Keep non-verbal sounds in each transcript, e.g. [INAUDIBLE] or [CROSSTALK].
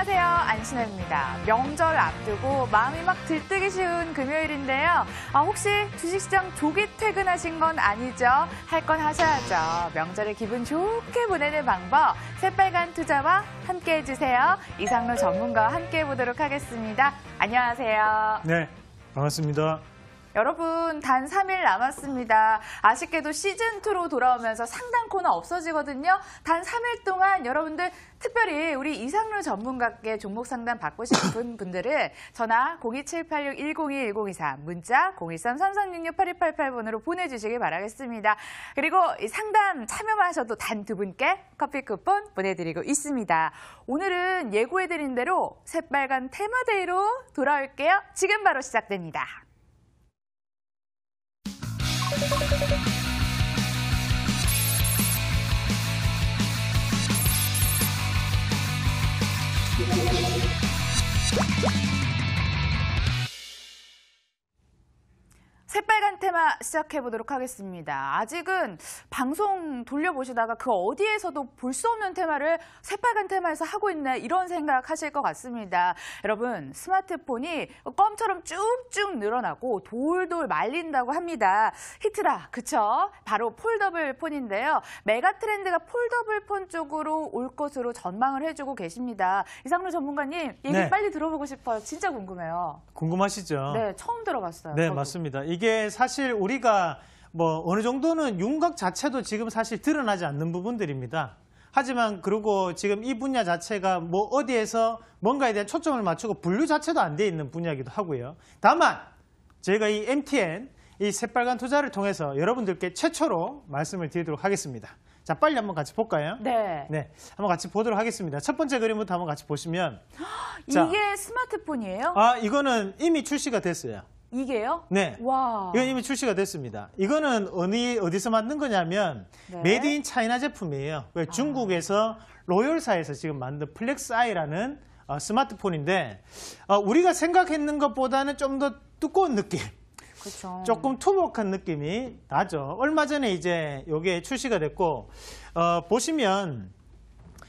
안녕하세요. 안신혜입니다. 명절 앞두고 마음이 막 들뜨기 쉬운 금요일인데요. 아, 혹시 주식시장 조기 퇴근하신 건 아니죠? 할 건 하셔야죠. 명절에 기분 좋게 보내는 방법, 새빨간 투자와 함께 해주세요. 이상로 전문가와 함께 해보도록 하겠습니다. 안녕하세요. 네, 반갑습니다. 여러분 단 3일 남았습니다. 아쉽게도 시즌2로 돌아오면서 상당 코너 없어지거든요. 단 3일 동안 여러분들 특별히 우리 이상루 전문가께 종목 상담 받고 싶은 [LAUGHS] 분들은 전화 0 2 7 8 6 1 0 2 1 0 2 4 문자 013-3366-8288번으로 보내주시기 바라겠습니다. 그리고 상담 참여만 하셔도 단 두 분께 커피 쿠폰 보내드리고 있습니다. 오늘은 예고해드린 대로 새빨간 테마데이로 돌아올게요. 지금 바로 시작됩니다. Thank you. 새빨간 테마 시작해보도록 하겠습니다. 아직은 방송 돌려보시다가 그 어디에서도 볼 수 없는 테마를 새빨간 테마에서 하고 있나 이런 생각 하실 것 같습니다. 여러분 스마트폰이 껌처럼 쭉쭉 늘어나고 돌돌 말린다고 합니다. 히트라 그쵸? 바로 폴더블 폰인데요. 메가 트렌드가 폴더블 폰 쪽으로 올 것으로 전망을 해주고 계십니다. 이상로 전문가님 얘기 네. 빨리 들어보고 싶어요. 진짜 궁금해요. 궁금하시죠? 네, 처음 들어봤어요. 네, 저도. 맞습니다. 이게 사실 우리가 뭐 어느 정도는 윤곽 자체도 지금 사실 드러나지 않는 부분들입니다. 하지만 그리고 지금 이 분야 자체가 뭐 어디에서 뭔가에 대한 초점을 맞추고 분류 자체도 안 돼 있는 분야이기도 하고요. 다만 제가이 MTN 이 새빨간 투자를 통해서 여러분들께 최초로 말씀을 드리도록 하겠습니다. 자, 빨리 한번 같이 볼까요? 네. 네. 한번 같이 보도록 하겠습니다. 첫 번째 그림부터 한번 같이 보시면 이게 자, 스마트폰이에요? 아, 이거는 이미 출시가 됐어요. 이게요? 네. 와. 이건 이미 출시가 됐습니다. 이거는 어디, 어디서 만든 거냐면, 네. 메이드 인 차이나 제품이에요. 왜 아. 중국에서 로열사에서 지금 만든 플렉스 아이라는 어, 스마트폰인데, 어, 우리가 생각했는 것보다는 좀 더 두꺼운 느낌. 그쵸. 그렇죠. 조금 투박한 느낌이 나죠. 얼마 전에 이제 이게 출시가 됐고, 어, 보시면,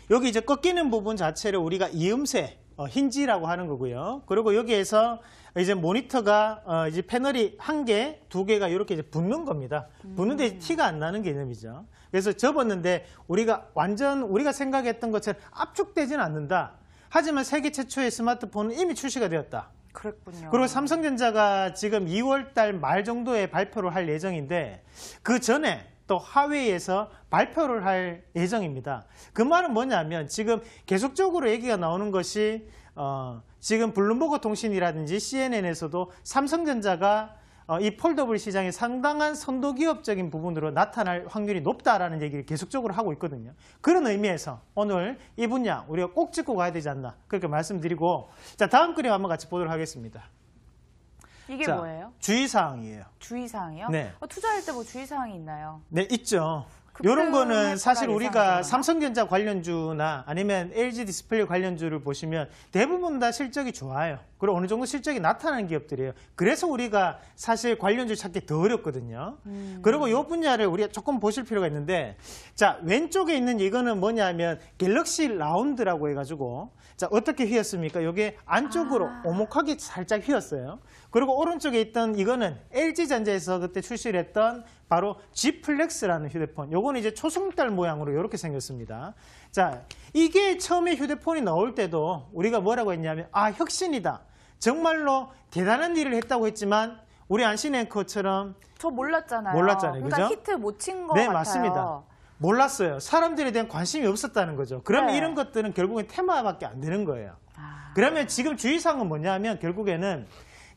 여기 이제 꺾이는 부분 자체를 우리가 이음새, 어, 힌지라고 하는 거고요. 그리고 여기에서 이제 모니터가 어, 이제 패널이 한 개, 두 개가 이렇게 이제 붙는 겁니다. 붙는데 티가 안 나는 개념이죠. 그래서 접었는데 우리가 완전 우리가 생각했던 것처럼 압축되지는 않는다. 하지만 세계 최초의 스마트폰은 이미 출시가 되었다. 그랬군요. 그리고 삼성전자가 지금 2월 달 말 정도에 발표를 할 예정인데 그 전에 또 하회에서 발표를 할 예정입니다. 그 말은 뭐냐면 지금 계속적으로 얘기가 나오는 것이 어, 지금 블룸버그 통신이라든지 CNN에서도 삼성전자가 어, 이 폴더블 시장에 상당한 선도기업적인 부분으로 나타날 확률이 높다라는 얘기를 계속적으로 하고 있거든요. 그런 의미에서 오늘 이 분야 우리가 꼭 짚고 가야 되지 않나 그렇게 말씀드리고 자 다음 그림 한번 같이 보도록 하겠습니다. 이게 자, 뭐예요? 주의사항이에요. 주의사항이요? 네. 어, 투자할 때 뭐 주의사항이 있나요? 네, 있죠. 이런 거는 사실 우리가 삼성전자 관련주나 아니면 LG 디스플레이 관련주를 보시면 대부분 다 실적이 좋아요. 그리고 어느 정도 실적이 나타나는 기업들이에요. 그래서 우리가 사실 관련주 찾기 더 어렵거든요. 음. 그리고 이 분야를 우리가 조금 보실 필요가 있는데 자 왼쪽에 있는 이거는 뭐냐면 갤럭시 라운드라고 해가지고 자 어떻게 휘었습니까? 이게 안쪽으로 아. 오목하게 살짝 휘었어요. 그리고 오른쪽에 있던 이거는 LG전자에서 그때 출시를 했던 바로 G 플렉스라는 휴대폰. 요는 이제 초승달 모양으로 이렇게 생겼습니다. 자, 이게 처음에 휴대폰이 나올 때도 우리가 뭐라고 했냐면 아, 혁신이다. 정말로 대단한 일을 했다고 했지만 우리 안신 앵커처럼 저 몰랐잖아요. 몰랐잖아요. 그러니까 그죠? 히트 못 친거 네, 같아요. 네, 맞습니다. 몰랐어요. 사람들에 대한 관심이 없었다는 거죠. 그럼 네. 이런 것들은 결국엔 테마밖에 안 되는 거예요. 아... 그러면 지금 주의사항은 뭐냐면 결국에는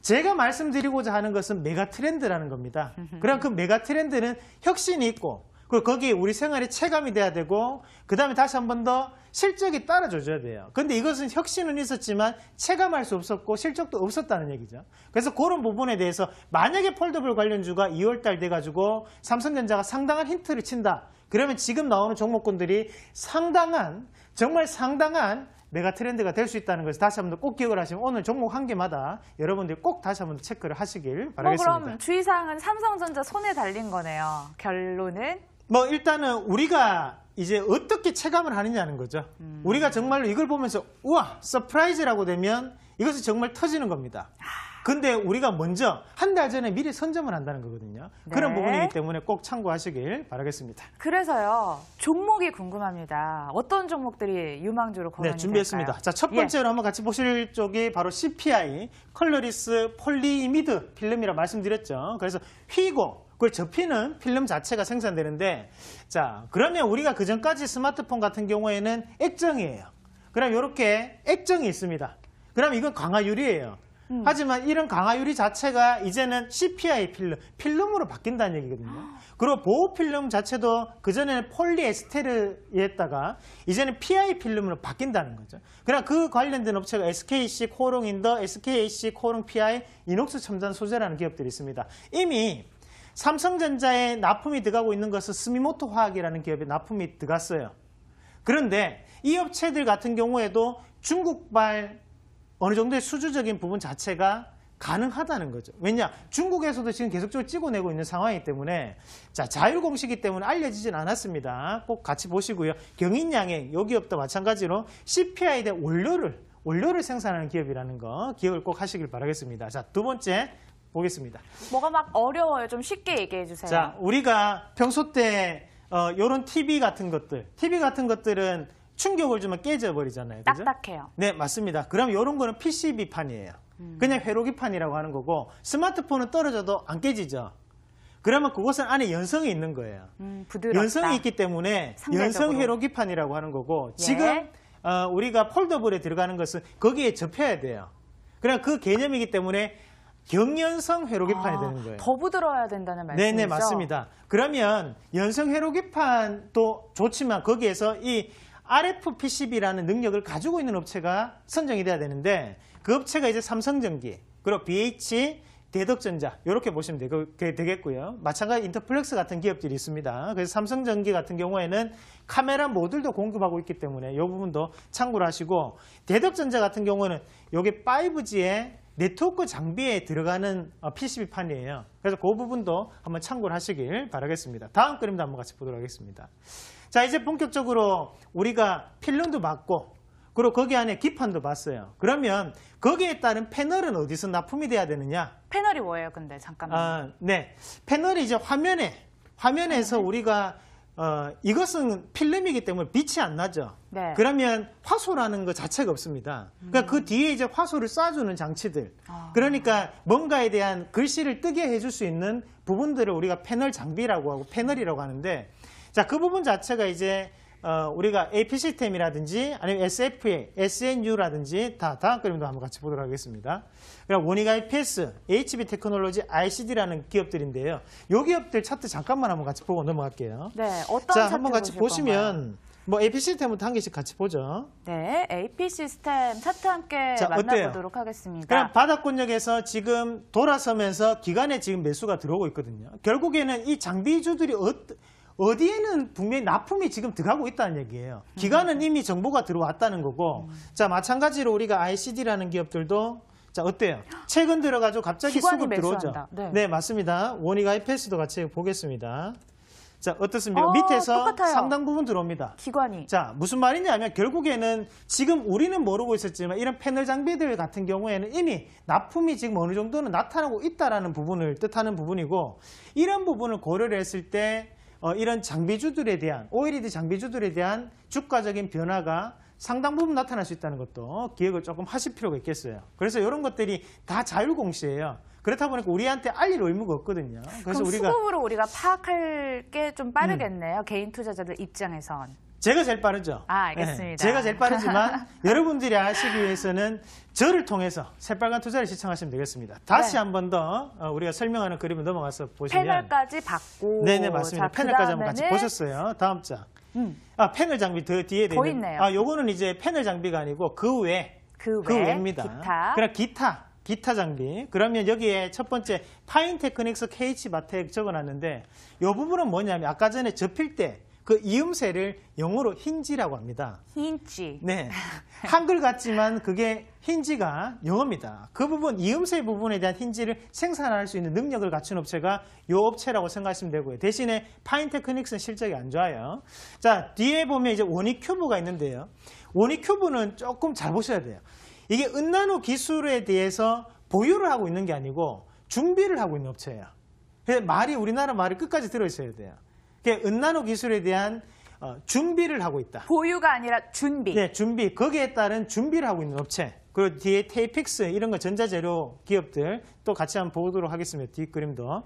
제가 말씀드리고자 하는 것은 메가 트렌드라는 겁니다. 그럼 그 메가 트렌드는 혁신이 있고 그리고 거기에 우리 생활이 체감이 돼야 되고 그 다음에 다시 한번더 실적이 따라줘야 돼요. 근데 이것은 혁신은 있었지만 체감할 수 없었고 실적도 없었다는 얘기죠. 그래서 그런 부분에 대해서 만약에 폴더블 관련주가 2월달 돼가지고 삼성전자가 상당한 힌트를 친다. 그러면 지금 나오는 종목군들이 상당한 정말 상당한 메가 트렌드가 될 수 있다는 것을 다시 한 번 꼭 기억을 하시면 오늘 종목 한 개마다 여러분들이 꼭 다시 한 번 체크를 하시길 어, 바라겠습니다. 뭐 그럼 주의사항은 삼성전자 손에 달린 거네요. 결론은 뭐 일단은 우리가 이제 어떻게 체감을 하느냐는 거죠. 음. 우리가 정말로 이걸 보면서 우와 서프라이즈라고 되면 이것이 정말 터지는 겁니다. 근데 우리가 먼저 한 달 전에 미리 선점을 한다는 거거든요. 네. 그런 부분이기 때문에 꼭 참고하시길 바라겠습니다. 그래서요. 종목이 궁금합니다. 어떤 종목들이 유망주로 네, 거론이 네, 준비했습니다. 될까요? 자, 첫 예. 번째로 예. 한번 같이 보실 쪽이 바로 CPI, 컬러리스 폴리이미드 필름이라 말씀드렸죠. 그래서 휘고 그걸 접히는 필름 자체가 생산되는데 자 그러면 우리가 그전까지 스마트폰 같은 경우에는 액정이에요. 그럼 이렇게 액정이 있습니다. 그럼 이건 강화유리예요. 음. 하지만 이런 강화유리 자체가 이제는 CPI 필름, 필름으로 바뀐다는 얘기거든요. 그리고 보호필름 자체도 그전에는 폴리에스테르였다가 이제는 PI 필름으로 바뀐다는 거죠. 그러나 그 관련된 업체가 SKC, 코롱인더, SKC, 코롱 PI, 이녹스 첨단 소재라는 기업들이 있습니다. 이미 삼성전자에 납품이 들어가고 있는 것은 스미모토 화학이라는 기업에 납품이 들어갔어요. 그런데 이 업체들 같은 경우에도 중국발 어느 정도의 수주적인 부분 자체가 가능하다는 거죠. 왜냐? 중국에서도 지금 계속적으로 찍어내고 있는 상황이기 때문에 자, 자율공시기 때문에 알려지진 않았습니다. 꼭 같이 보시고요. 경인양행, 요 기업도 마찬가지로 CPI 대 원료를 원료를 생산하는 기업이라는 거 기억을 꼭 하시길 바라겠습니다. 자, 두 번째 보겠습니다. 뭐가 막 어려워요. 좀 쉽게 얘기해 주세요. 자, 우리가 평소 때이 어, 요런 TV 같은 것들, TV 같은 것들은 충격을 주면 깨져버리잖아요. 그죠? 딱딱해요. 네, 맞습니다. 그럼 이런 거는 PCB판이에요. 음. 그냥 회로기판이라고 하는 거고 스마트폰은 떨어져도 안 깨지죠. 그러면 그것은 안에 연성이 있는 거예요. 음, 부드럽다. 연성이 있기 때문에 상대적으로. 연성 회로기판이라고 하는 거고 예. 지금 어, 우리가 폴더블에 들어가는 것은 거기에 접해야 돼요. 그냥 그 개념이기 때문에 경연성 회로기판이 아, 되는 거예요. 더 부드러워야 된다는 네, 네, 말씀이죠? 네네, 맞습니다. 그러면 연성 회로기판도 좋지만 거기에서 이 RFPCB라는 능력을 가지고 있는 업체가 선정이 돼야 되는데 그 업체가 이제 삼성전기, 그리고 BH, 대덕전자 이렇게 보시면 되겠고요. 마찬가지 인터플렉스 같은 기업들이 있습니다. 그래서 삼성전기 같은 경우에는 카메라 모듈도 공급하고 있기 때문에 이 부분도 참고를 하시고 대덕전자 같은 경우는 이게 5G의 네트워크 장비에 들어가는 어, PCB판이에요. 그래서 그 부분도 한번 참고를 하시길 바라겠습니다. 다음 그림도 한번 같이 보도록 하겠습니다. 자 이제 본격적으로 우리가 필름도 봤고 그리고 거기 안에 기판도 봤어요. 그러면 거기에 따른 패널은 어디서 납품이 돼야 되느냐? 패널이 뭐예요 근데 잠깐만. 아, 네. 패널이 이제 화면에 화면에서 아, 네. 우리가 어, 이것은 필름이기 때문에 빛이 안 나죠. 네. 그러면 화소라는 것 자체가 없습니다. 그러니까 그 음. 뒤에 이제 화소를 쏴주는 장치들. 아. 그러니까 뭔가에 대한 글씨를 뜨게 해줄 수 있는 부분들을 우리가 패널 장비라고 하고 패널이라고 하는데 자, 그 부분 자체가 이제 어, 우리가 AP 시스템이라든지 아니면 SFA, SNU라든지 다 다음 그림도 한번 같이 보도록 하겠습니다. 그럼 원익 IPS, HB 테크놀로지, ICD라는 기업들인데요. 이 기업들 차트 잠깐만 한번 같이 보고 넘어갈게요. 네, 어떤 자, 한번 같이 보시면 건가요? 뭐 AP 시스템부터 한 개씩 같이 보죠. 네, AP 시스템 차트 함께 자, 만나보도록 어때요? 하겠습니다. 그럼 바닥권역에서 지금 돌아서면서 기간에 지금 매수가 들어오고 있거든요. 결국에는 이 장비주들이 어떤 어디에는 분명히 납품이 지금 들어가고 있다는 얘기예요. 기간은 이미 정보가 들어왔다는 거고 자 마찬가지로 우리가 ICD라는 기업들도 자 어때요? 최근 들어가지고 갑자기 수급 들어오죠. 네. 네. 맞습니다. 원익 아이패스도 같이 보겠습니다. 자 어떻습니까? 어, 밑에서 똑같아요. 상당 부분 들어옵니다. 기관이. 자 무슨 말이냐면 결국에는 지금 우리는 모르고 있었지만 이런 패널 장비들 같은 경우에는 이미 납품이 지금 어느 정도는 나타나고 있다라는 부분을 뜻하는 부분이고 이런 부분을 고려를 했을 때 어, 이런 장비주들에 대한 OLED 장비주들에 대한 주가적인 변화가 상당 부분 나타날 수 있다는 것도 기억을 조금 하실 필요가 있겠어요. 그래서 이런 것들이 다 자율공시예요. 그렇다 보니까 우리한테 알릴 의무가 없거든요. 그래서 우리 수급으로 우리가 파악할 게 좀 빠르겠네요. 음. 개인 투자자들 입장에선. 제가 제일 빠르죠. 아, 알겠습니다. 네, 제가 제일 빠르지만 [LAUGHS] 여러분들이 아시기 위해서는 저를 통해서 새빨간 투자를 시청하시면 되겠습니다. 다시 네. 한번 더 어, 우리가 설명하는 그림을 넘어가서 보시면 패널까지 받고 네네 맞습니다. 자, 을까지 한번 같이 보셨어요. 다음 장. 음. 아 패널 장비 더 뒤에 되 있는. 네요아 요거는 이제 패을 장비가 아니고 그 외. 그, 그 외, 입니다 기타. 그럼 그러니까 기타. 기타 장비. 그러면 여기에 첫 번째 파인 테크닉스 KH 마텍 적어놨는데 이 부분은 뭐냐면 아까 전에 접힐 때그 이음새를 영어로 힌지라고 합니다. 힌지. 네. [LAUGHS] 한글 같지만 그게 힌지가 영어입니다. 그 부분, 이음새 부분에 대한 힌지를 생산할 수 있는 능력을 갖춘 업체가 요 업체라고 생각하시면 되고요. 대신에 파인테크닉스는 실적이 안 좋아요. 자, 뒤에 보면 이제 원익 큐브가 있는데요. 원익 큐브는 조금 잘 보셔야 돼요. 이게 은나노 기술에 대해서 보유를 하고 있는 게 아니고 준비를 하고 있는 업체예요. 말이 우리나라 말이 끝까지 들어있어야 돼요. 은나노 기술에 대한 어, 준비를 하고 있다. 보유가 아니라 준비. 네, 준비. 거기에 따른 준비를 하고 있는 업체. 그리고 뒤에 테이픽스 이런 거 전자재료 기업들 또 같이 한번 보도록 하겠습니다. 뒷그림도.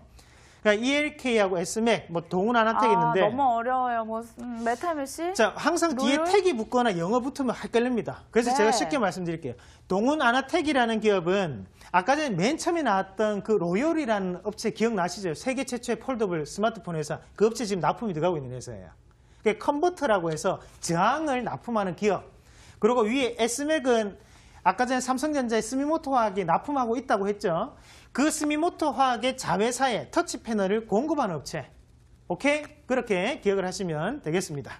그러니까 ELK하고 S맥, 뭐 동훈 하나택 아, 있는데 너무 어려워요. 뭐 음, 메타메시? 자, 항상 뒤에 롤? 택이 붙거나 영어 붙으면 헷갈립니다. 그래서 네. 제가 쉽게 말씀드릴게요. 동훈 아나텍이라는 기업은 아까 전에 맨 처음에 나왔던 그 로열이라는 업체 기억나시죠? 세계 최초의 폴더블 스마트폰 에서그 업체 지금 납품이 들어가고 있는 회사예요. 그게 컨버터라고 해서 저항을 납품하는 기업. 그리고 위에 s 맥은 아까 전에 삼성전자의 스미모토 화학이 납품하고 있다고 했죠. 그 스미모토 화학의 자회사에 터치 패널을 공급하는 업체. 오케이? 그렇게 기억을 하시면 되겠습니다.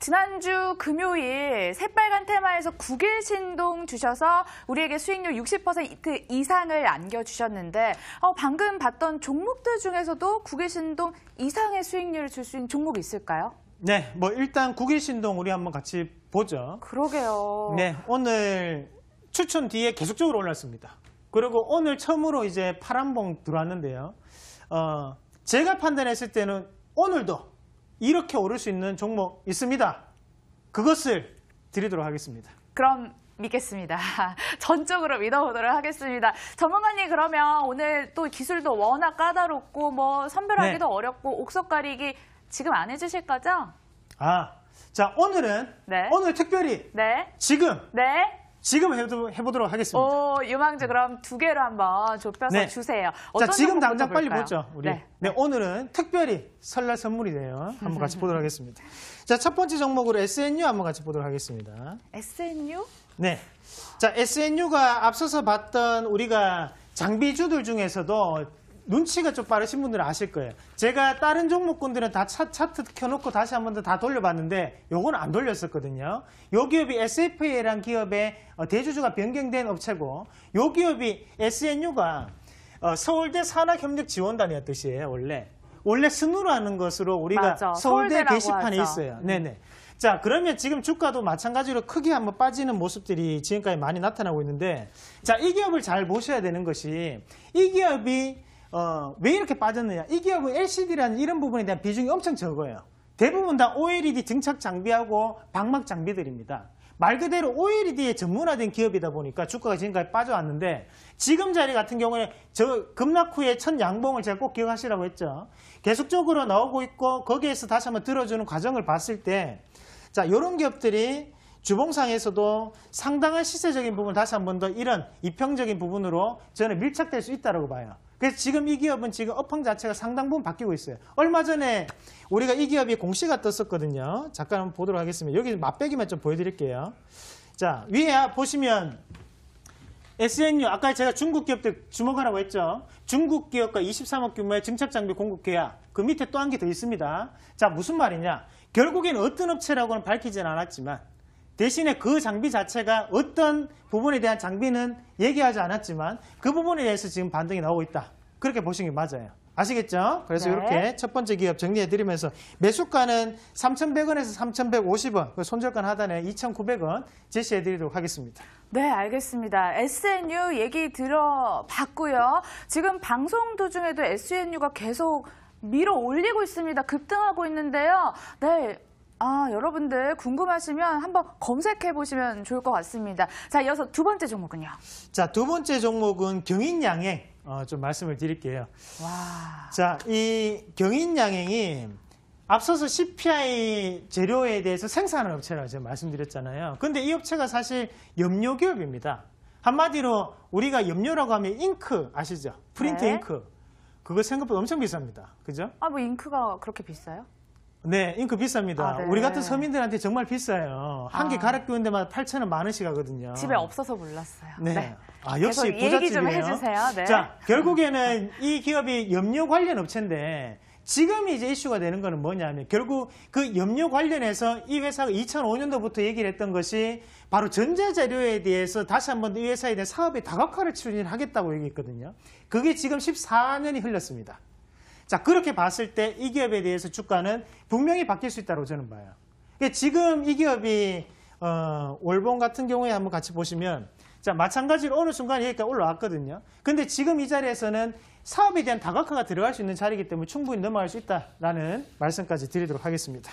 지난주 금요일 새빨간 테마에서 9일 신동 주셔서 우리에게 수익률 60% 그 이상을 안겨주셨는데 어, 방금 봤던 종목들 중에서도 9일 신동 이상의 수익률을 줄 수 있는 종목이 있을까요? 네, 뭐 일단 9일 신동 우리 한번 같이 보죠. 그러게요. 네, 오늘 추천 뒤에 계속적으로 올랐습니다. 그리고 오늘 처음으로 이제 파란봉 들어왔는데요. 어, 제가 판단했을 때는 오늘도 이렇게 오를 수 있는 종목 있습니다. 그것을 드리도록 하겠습니다. 그럼 믿겠습니다. [LAUGHS] 전적으로 믿어보도록 하겠습니다. 전문가님 그러면 오늘 또 기술도 워낙 까다롭고 뭐 선별하기도 네. 어렵고 옥석 가리기 지금 안 해주실 거죠? 아, 자 오늘은 네. 오늘 특별히 네. 지금 네. 지금 해도, 해보도록 하겠습니다. 유망주 그럼 두 개로 한번 좁혀서 네. 주세요. 자, 지금 당장 빨리 보죠. 우리. 네. 네. 오늘은 특별히 설날 선물이 돼요. 한번 같이 음. 보도록 하겠습니다. 자, 첫 번째 종목으로 SNU 한번 같이 보도록 하겠습니다. SNU? 네. 자, SNU가 앞서서 봤던 우리가 장비주들 중에서도 눈치가 좀 빠르신 분들은 아실 거예요. 제가 다른 종목군들은 다 차, 차트 켜놓고 다시 한 번 더 다 돌려봤는데 요건 안 돌렸었거든요. 요 기업이 SFA라는 기업의 어, 대주주가 변경된 업체고 요 기업이 SNU가 어, 서울대 산학협력지원단이었 듯이에요 원래 원래 스누라는 것으로 우리가 맞아. 서울대 게시판에 하죠. 있어요. 네네. 자 그러면 지금 주가도 마찬가지로 크게 한번 빠지는 모습들이 지금까지 많이 나타나고 있는데 자이 기업을 잘 보셔야 되는 것이 이 기업이 어, 왜 이렇게 빠졌느냐 이 기업은 LCD라는 이런 부분에 대한 비중이 엄청 적어요 대부분 다 OLED 증착 장비하고 방막 장비들입니다 말 그대로 OLED에 전문화된 기업이다 보니까 주가가 지금까지 빠져왔는데 지금 자리 같은 경우에 저 급락 후에 첫 양봉을 제가 꼭 기억하시라고 했죠. 계속적으로 나오고 있고 거기에서 다시 한번 들어주는 과정을 봤을 때 자, 이런 기업들이 주봉상에서도 상당한 시세적인 부분 을 다시 한번 더 이런 이평적인 부분으로 저는 밀착될 수 있다고 봐요. 그래서 지금 이 기업은 지금 업황 자체가 상당 부분 바뀌고 있어요. 얼마 전에 우리가 이 기업이 공시가 떴었거든요. 잠깐 한번 보도록 하겠습니다. 여기 맛배기만 좀 보여드릴게요. 자, 위에 보시면 SNU, 아까 제가 중국 기업들 주목하라고 했죠. 중국 기업과 23억 규모의 증착장비 공급 계약, 그 밑에 또 한 개 더 있습니다. 자, 무슨 말이냐. 결국엔 어떤 업체라고는 밝히진 않았지만 대신에 그 장비 자체가 어떤 부분에 대한 장비는 얘기하지 않았지만 그 부분에 대해서 지금 반등이 나오고 있다. 그렇게 보시는 게 맞아요. 아시겠죠? 그래서 네. 이렇게 첫 번째 기업 정리해드리면서 매수가는 3,100원에서 3,150원, 그 손절가 하단에 2,900원 제시해드리도록 하겠습니다. 네, 알겠습니다. SNU 얘기 들어봤고요. 지금 방송 도중에도 SNU가 계속 밀어 올리고 있습니다. 급등하고 있는데요. 네, 아, 여러분들 궁금하시면 한번 검색해 보시면 좋을 것 같습니다. 자, 이어서 두 번째 종목은요. 자, 두 번째 종목은 경인양행. 어, 좀 말씀을 드릴게요. 와. 자, 이 경인양행이 앞서서 CPI 재료에 대해서 생산하는 업체라고 제가 말씀드렸잖아요. 근데 이 업체가 사실 염료 기업입니다. 한마디로 우리가 염료라고 하면 잉크 아시죠? 프린트 네. 잉크. 그거 생각보다 엄청 비쌉니다. 그죠? 아, 뭐 잉크가 그렇게 비싸요? 네, 잉크 비쌉니다. 아, 네. 우리 같은 서민들한테 정말 비싸요. 한 개 갈아 끼는 데마다 8,000원, 많으시 하거든요. 집에 없어서 몰랐어요. 네. 네. 아, 역시 부자집이요 얘기 좀 해주세요. 네. 자, 결국에는 이 기업이 염료 관련 업체인데 지금 이제 이슈가 되는 거는 뭐냐면 결국 그 염료 관련해서 이 회사가 2005년도부터 얘기를 했던 것이 바로 전자재료에 대해서 다시 한 번 이 회사에 대한 사업의 다각화를 추진하겠다고 얘기했거든요. 그게 지금 14년이 흘렀습니다. 자 그렇게 봤을 때 이 기업에 대해서 주가는 분명히 바뀔 수 있다고 저는 봐요. 그러니까 지금 이 기업이 어, 월봉 같은 경우에 한번 같이 보시면 자 마찬가지로 어느 순간 여기까 올라왔거든요. 근데 지금 이 자리에서는 사업에 대한 다각화가 들어갈 수 있는 자리이기 때문에 충분히 넘어갈 수 있다라는 말씀까지 드리도록 하겠습니다.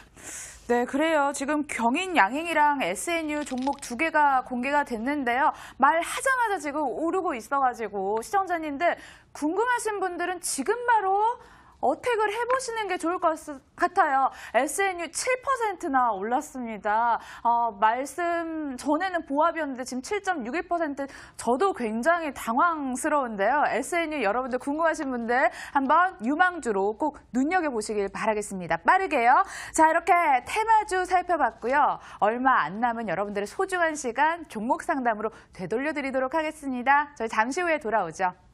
네, 그래요. 지금 경인 양행이랑 SNU 종목 두 개가 공개가 됐는데요. 말하자마자 지금 오르고 있어가지고 시청자님들 궁금하신 분들은 지금 바로 어택을 해보시는 게 좋을 것 같아요. SNU 7%나 올랐습니다. 어, 말씀 전에는 보합이었는데 지금 7.61% 저도 굉장히 당황스러운데요. SNU 여러분들 궁금하신 분들 한번 유망주로 꼭 눈여겨보시길 바라겠습니다. 빠르게요. 자 이렇게 테마주 살펴봤고요. 얼마 안 남은 여러분들의 소중한 시간 종목 상담으로 되돌려드리도록 하겠습니다. 저희 잠시 후에 돌아오죠.